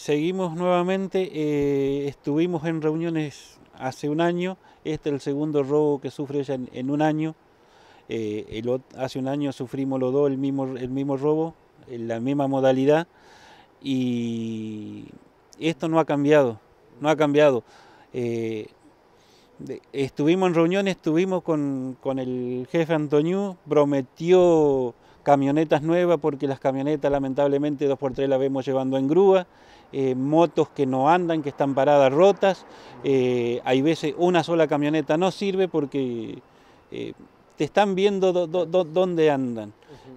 seguimos nuevamente, eh, estuvimos en reuniones hace un año, este es el segundo robo que sufre ella en, un año, eh, hace un año sufrimos los dos el mismo, el mismo robo, en la misma modalidad, y esto no ha cambiado, no ha cambiado. Eh, estuvimos en reuniones, estuvimos con, con el jefe Antonio, prometió camionetas nuevas, porque las camionetas lamentablemente dos por tres las vemos llevando en grúa, eh, motos que no andan, que están paradas rotas, eh, hay veces una sola camioneta no sirve porque eh, te están viendo dónde andan.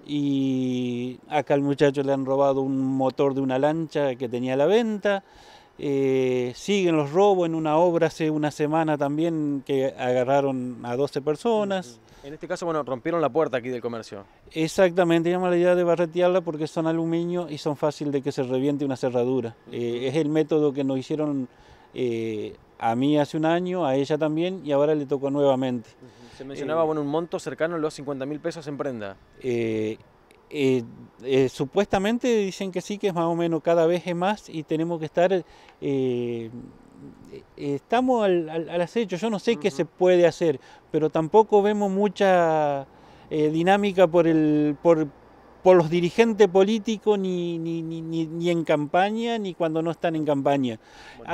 Y acá al muchacho le han robado un motor de una lancha que tenía a la venta. Eh, siguen los robos en una obra hace una semana también que agarraron a 12 personas. En este caso, bueno, rompieron la puerta aquí del comercio. Exactamente, llama la idea de barretearla porque son aluminio y son fáciles de que se reviente una cerradura. Eh, es el método que nos hicieron eh, a mí hace un año, a ella también, y ahora le tocó nuevamente. Se mencionaba, un monto cercano a los 50 mil pesos en prenda. Eh, eh, supuestamente dicen que sí, que es más o menos cada vez es más y tenemos que estar, eh, estamos al, acecho, yo no sé qué se puede hacer, pero tampoco vemos mucha dinámica por el, por, por los dirigentes políticos ni, ni, en campaña ni cuando no están en campaña.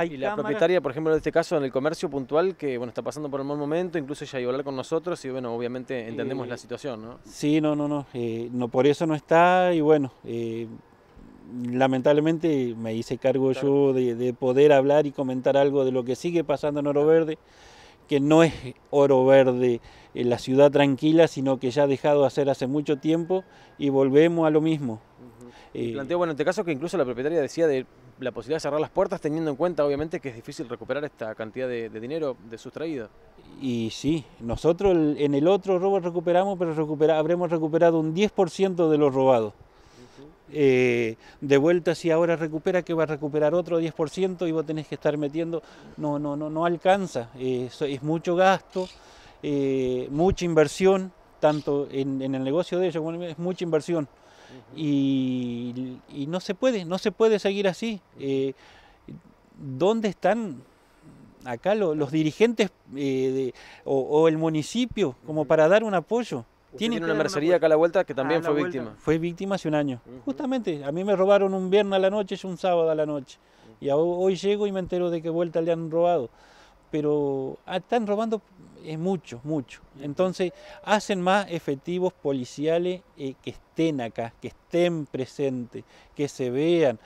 y la propietaria, por ejemplo, en este caso, en el comercio puntual, que bueno, está pasando por el mal momento, incluso ya iba a hablar con nosotros y bueno, obviamente entendemos la situación, ¿no? Sí, no, no, no, eh, no, por eso no está y bueno, eh, lamentablemente me hice cargo yo de, de, poder hablar y comentar algo de lo que sigue pasando en Oro Verde que no es oro verde en eh, la ciudad tranquila, sino que ya ha dejado de hacer hace mucho tiempo y volvemos a lo mismo. Eh, planteo, bueno, en este caso que incluso la propietaria decía de la posibilidad de cerrar las puertas teniendo en cuenta obviamente que es difícil recuperar esta cantidad de, dinero de sustraído Y sí, nosotros en el otro robo recuperamos, pero habremos recuperado un 10% de los robados. Eh, de vuelta si ahora recupera que va a recuperar otro 10% y vos tenés que estar metiendo, no, no, no, no alcanza, es, mucho gasto, eh, mucha inversión, tanto en, el negocio de ellos, es mucha inversión y, no se puede, no se puede seguir así. Eh, ¿Dónde están acá los dirigentes o el municipio como para dar un apoyo? Tiene, una mercería acá a la vuelta que también fue víctima. Fue víctima hace un año. Justamente, a mí me robaron un viernes a la noche y un sábado a la noche. Y hoy llego y me entero de qué vuelta le han robado. Pero ah, están robando es mucho, mucho. Entonces, hacen más efectivos policiales eh, que estén acá, que estén presentes, que se vean.